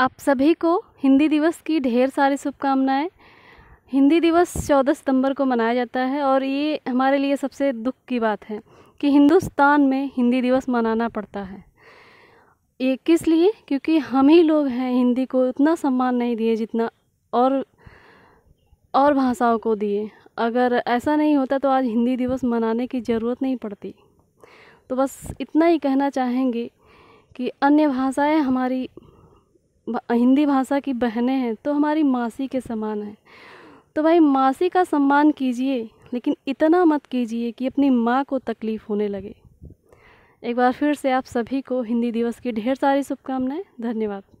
आप सभी को हिंदी दिवस की ढेर सारी शुभकामनाएं हिंदी दिवस 14 सितंबर को मनाया जाता है और ये हमारे लिए सबसे दुख की बात है कि हिंदुस्तान में हिंदी दिवस मनाना पड़ता है ये किस लिए क्योंकि हम ही लोग हैं हिंदी को उतना सम्मान नहीं दिए जितना और और भाषाओं को दिए अगर ऐसा नहीं होता तो आज हिंदी दिवस मनाने की ज़रूरत नहीं पड़ती तो बस इतना ही कहना चाहेंगे कि अन्य भाषाएं हमारी हिंदी भाषा की बहनें हैं तो हमारी मासी के समान हैं तो भाई मासी का सम्मान कीजिए लेकिन इतना मत कीजिए कि अपनी माँ को तकलीफ़ होने लगे एक बार फिर से आप सभी को हिंदी दिवस की ढेर सारी शुभकामनाएं धन्यवाद